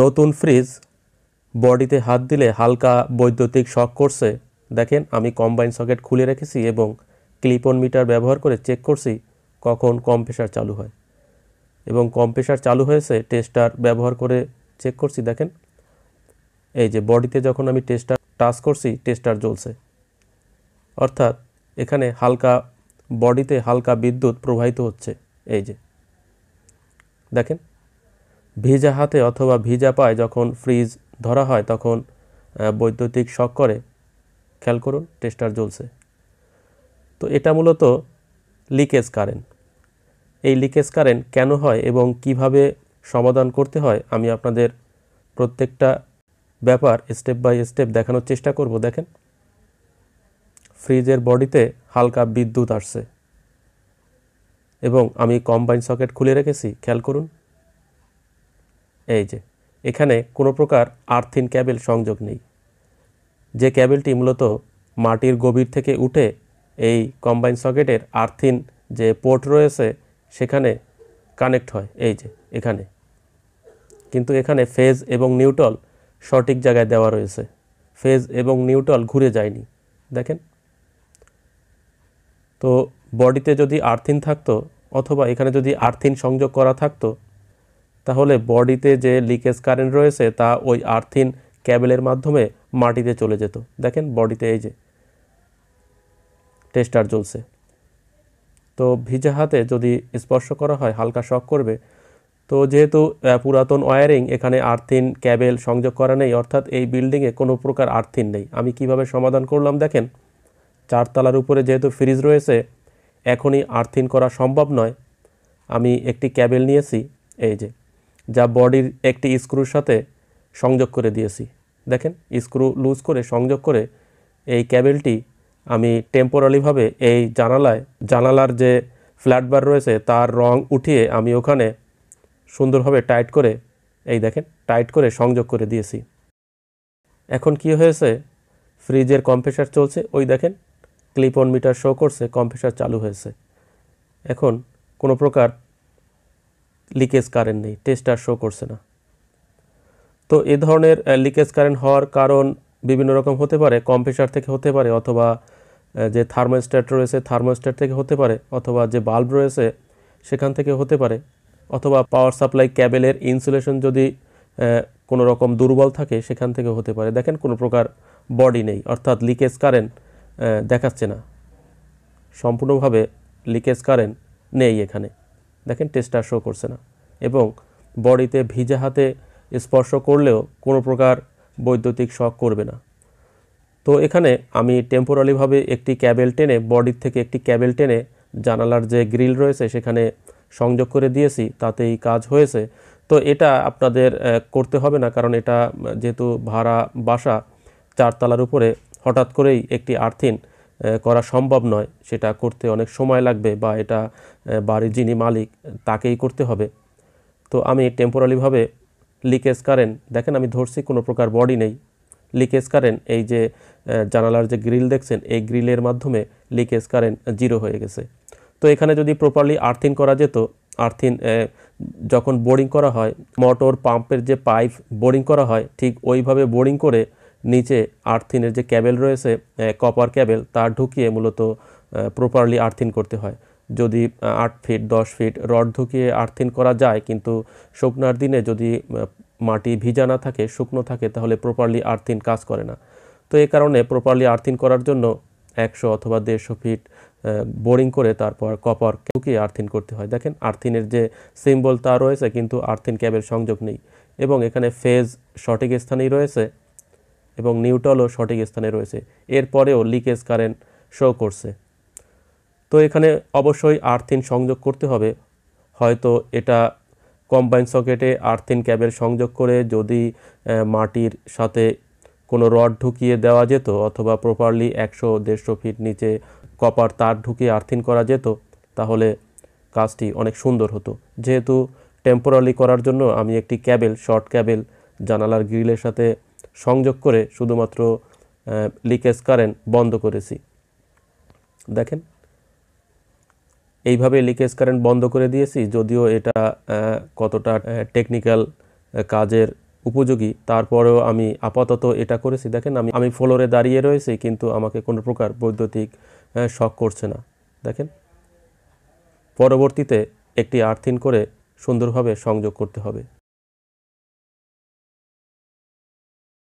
নতুন ফ্রিজ বডিতে হাত দিলে হালকা বৈদ্যুতিক শক করছে দেখেন আমি কম্বাইন সকেট খুলে রেখেছি এবং ক্লিপন মিটার ব্যবহার করে চেক করছি কখন কম্প্রেসার চালু হয় এবং কম্প্রেসার চালু হয়েছে টেস্টার ব্যবহার করে চেক করছি দেখেন এই যে বডিতে যখন আমি টেস্টার টাচ করছি টেস্টার জ্বলছে অর্থাৎ এখানে হালকা বডিতে হালকা বিদ্যুৎ প্রবাহিত হচ্ছে এই যে দেখেন ভিজা হাতে অথবা ভিজা পায় যখন ফ্রিজ ধরা হয় তখন বৈদ্যুতিক শক করে খেয়াল করুন টেস্টার জ্বলছে তো এটা মূলত লিকেজ কারেন্ট এই লিকেজ কারেন্ট কেন হয় এবং কিভাবে সমাধান করতে হয় আমি আপনাদের প্রত্যেকটা ব্যাপার স্টেপ বাই স্টেপ দেখানোর চেষ্টা করব দেখেন ফ্রিজের বডিতে হালকা বিদ্যুৎ আসছে এবং আমি কম্বাইন সকেট খুলে রেখেছি খেয়াল করুন এই যে এখানে কোনো প্রকার আর্থিন ক্যাবেল সংযোগ নেই যে ক্যাবেলটি মূলত মাটির গভীর থেকে উঠে এই কম্বাইন সকেটের আর্থিন যে পোর্ট রয়েছে সেখানে কানেক্ট হয় এই যে এখানে কিন্তু এখানে ফেজ এবং নিউটল সঠিক জায়গায় দেওয়া রয়েছে ফেজ এবং নিউটল ঘুরে যায়নি দেখেন তো বডিতে যদি আর্থিন থাকতো অথবা এখানে যদি আর্থিন সংযোগ করা থাকতো তাহলে বডিতে যে লিকেজ কারেন্ট রয়েছে তা ওই আর্থিন ক্যাবেলের মাধ্যমে মাটিতে চলে যেত দেখেন বডিতে এই যে টেস্টার জ্বলছে তো ভিজা হাতে যদি স্পর্শ করা হয় হালকা শক করবে তো যেহেতু পুরাতন ওয়ারিং এখানে আর্থিন ক্যাবেল সংযোগ করা নেই অর্থাৎ এই বিল্ডিংয়ে কোনো প্রকার আর্থিন নেই আমি কিভাবে সমাধান করলাম দেখেন চারতলার উপরে যেহেতু ফ্রিজ রয়েছে এখনই আর্থিন করা সম্ভব নয় আমি একটি ক্যাবেল নিয়েছি এই যে যা বডির একটি স্ক্রুর সাথে সংযোগ করে দিয়েছি দেখেন স্ক্রু লুজ করে সংযোগ করে এই ক্যাবেলটি আমি টেম্পোরালিভাবে এই জানালায় জানালার যে ফ্ল্যাট বার রয়েছে তার রং উঠিয়ে আমি ওখানে সুন্দরভাবে টাইট করে এই দেখেন টাইট করে সংযোগ করে দিয়েছি এখন কি হয়েছে ফ্রিজের কম্প্রেসার চলছে ওই দেখেন ক্লিপ অন মিটার শো করছে কম্প্রেসার চালু হয়েছে এখন কোনো প্রকার লিকেজ কারেন্ট নেই টেস্ট আর শো করছে না তো এ ধরনের লিকেজ কারেন্ট হওয়ার কারণ বিভিন্ন রকম হতে পারে কম্প্রেসার থেকে হতে পারে অথবা যে থার্মোস্ট্যাট রয়েছে থার্মোস্ট্যাট থেকে হতে পারে অথবা যে বাল্ব রয়েছে সেখান থেকে হতে পারে অথবা পাওয়ার সাপ্লাই ক্যাবেলের ইনসুলেশন যদি কোনো রকম দুর্বল থাকে সেখান থেকে হতে পারে দেখেন কোনো প্রকার বডি নেই অর্থাৎ লিকেজ কারেন্ট দেখাচ্ছে না সম্পূর্ণভাবে লিকেজ কারেন্ট নেই এখানে দেখেন টেস্টটা শো করছে না এবং বডিতে ভিজা হাতে স্পর্শ করলেও কোনো প্রকার বৈদ্যুতিক শক করবে না তো এখানে আমি টেম্পোরালিভাবে একটি ক্যাবেল টেনে বডির থেকে একটি ক্যাবেল টেনে জানালার যে গ্রিল রয়েছে সেখানে সংযোগ করে দিয়েছি তাতেই কাজ হয়েছে তো এটা আপনাদের করতে হবে না কারণ এটা যেহেতু ভাড়া বাসা চারতলার উপরে হঠাৎ করেই একটি আর্থিন করা সম্ভব নয় সেটা করতে অনেক সময় লাগবে বা এটা বাড়ির যিনি মালিক তাকেই করতে হবে তো আমি টেম্পোরালিভাবে লিকেজ কারেন্ট দেখেন আমি ধরছি কোনো প্রকার বডি নেই লিকেজ কারেন্ট এই যে জানালার যে গ্রিল দেখছেন এই গ্রিলের মাধ্যমে লিকেজ কারেন্ট জিরো হয়ে গেছে তো এখানে যদি প্রপারলি আর্থিং করা যেত আর্থিং যখন বোরিং করা হয় মোটর পাম্পের যে পাইপ বোরিং করা হয় ঠিক ওইভাবে বোরিং করে নিচে আর্থিনের যে ক্যাবেল রয়েছে কপার ক্যাবেল তা ঢুকিয়ে মূলত প্রপারলি আর্থিন করতে হয় যদি আট ফিট দশ ফিট রড ঢুকিয়ে আর্থিন করা যায় কিন্তু শুকনার দিনে যদি মাটি ভিজা না থাকে শুকনো থাকে তাহলে প্রপারলি আর্থিন কাজ করে না তো এই কারণে প্রপারলি আর্থিন করার জন্য একশো অথবা দেড়শো ফিট বোরিং করে তারপর কপার ঢুকিয়ে আর্থিন করতে হয় দেখেন আর্থিনের যে সিম্বল তা রয়েছে কিন্তু আর্থিন ক্যাবের সংযোগ নেই এবং এখানে ফেজ সঠিক স্থানেই রয়েছে এবং নিউট্রলও সঠিক স্থানে রয়েছে এরপরেও লিকেজ কারেন্ট শো করছে তো এখানে অবশ্যই আর্থিন সংযোগ করতে হবে হয়তো এটা কম্বাইন সকেটে আর্থিন ক্যাবেল সংযোগ করে যদি মাটির সাথে কোনো রড ঢুকিয়ে দেওয়া যেত অথবা প্রপারলি একশো দেড়শো ফিট নিচে কপার তার ঢুকিয়ে আর্থিন করা যেত তাহলে কাজটি অনেক সুন্দর হতো যেহেতু টেম্পোরালি করার জন্য আমি একটি ক্যাবেল শর্ট ক্যাবেল জানালার গ্রিলের সাথে সংযোগ করে শুধুমাত্র লিকেজ কারেন্ট বন্ধ করেছি দেখেন এইভাবে লিকেজ কারেন্ট বন্ধ করে দিয়েছি যদিও এটা কতটা টেকনিক্যাল কাজের উপযোগী তারপরেও আমি আপাতত এটা করেছি দেখেন আমি আমি ফ্লোরে দাঁড়িয়ে রয়েছি কিন্তু আমাকে কোনো প্রকার বৈদ্যুতিক শখ করছে না দেখেন পরবর্তীতে একটি আর্থিন করে সুন্দরভাবে সংযোগ করতে হবে